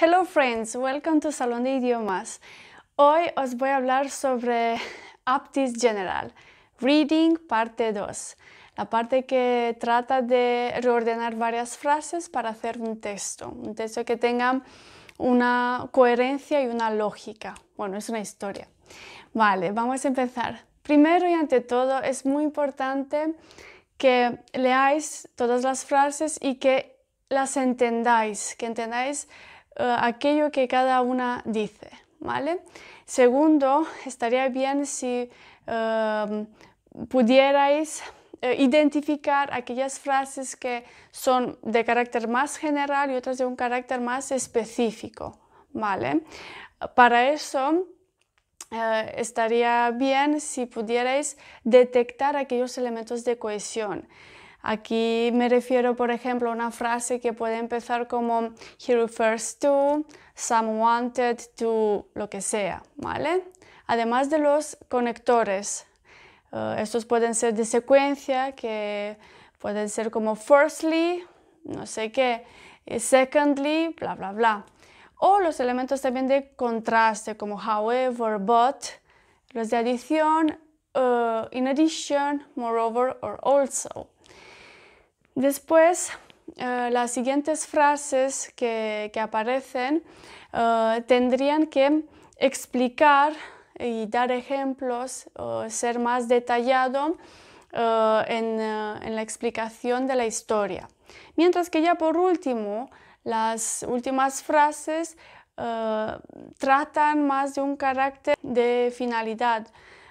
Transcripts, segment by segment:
Hello friends, welcome to Salón de Idiomas. Hoy os voy a hablar sobre Aptis General, Reading parte 2, la parte que trata de reordenar varias frases para hacer un texto, un texto que tenga una coherencia y una lógica. Bueno, es una historia. Vale, vamos a empezar. Primero y ante todo, es muy importante que leáis todas las frases y que las entendáis, que entendáis eh, aquello que cada una dice, ¿vale? Segundo, estaría bien si eh, pudierais eh, identificar aquellas frases que son de carácter más general y otras de un carácter más específico, ¿vale? Para eso estaría bien si pudierais detectar aquellos elementos de cohesión. Aquí me refiero, por ejemplo, a una frase que puede empezar como he refers to, some wanted to, lo que sea, ¿vale? Además de los conectores, eh, estos pueden ser de secuencia, que pueden ser como firstly, no sé qué, eh, secondly, bla, bla, bla. O los elementos también de contraste, como however, but, los de adición, eh, in addition, moreover, or also. Después, eh, las siguientes frases que, aparecen eh, tendrían que explicar y dar ejemplos, o ser más detallado eh, en, la explicación de la historia. Mientras que ya por último, las últimas frases tratan más de un carácter de finalidad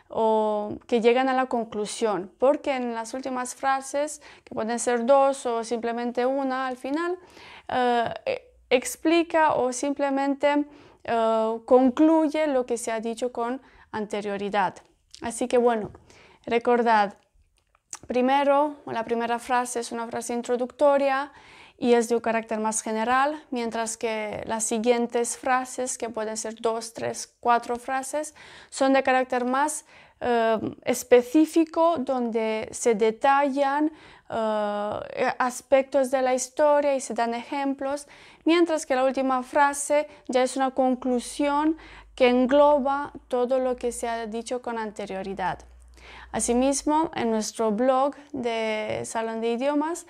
o que llegan a la conclusión, porque en las últimas frases, que pueden ser dos o simplemente una al final, eh, explica o simplemente eh, concluye lo que se ha dicho con anterioridad. Así que bueno, recordad, primero, la primera frase es una frase introductoria y es de un carácter más general, mientras que las siguientes frases, que pueden ser dos, tres, cuatro frases, son de carácter más eh, específico, donde se detallan eh, aspectos de la historia y se dan ejemplos, mientras que la última frase ya es una conclusión que engloba todo lo que se ha dicho con anterioridad. Asimismo, en nuestro blog de Salón de Idiomas,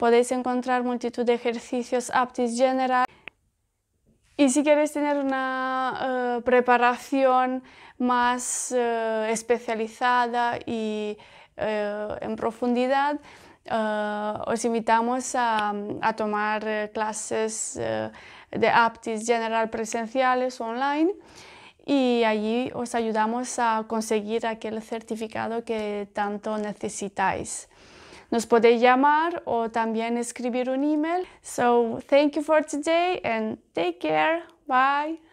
Podéis encontrar multitud de ejercicios aptis general. Y si queréis tener una eh, preparación más eh, especializada y eh, en profundidad, os invitamos a tomar clases de Aptis General presenciales o online y allí os ayudamos a conseguir aquel certificado que tanto necesitáis. Nos podéis llamar o también escribir un email. So, thank you for today and take care. Bye.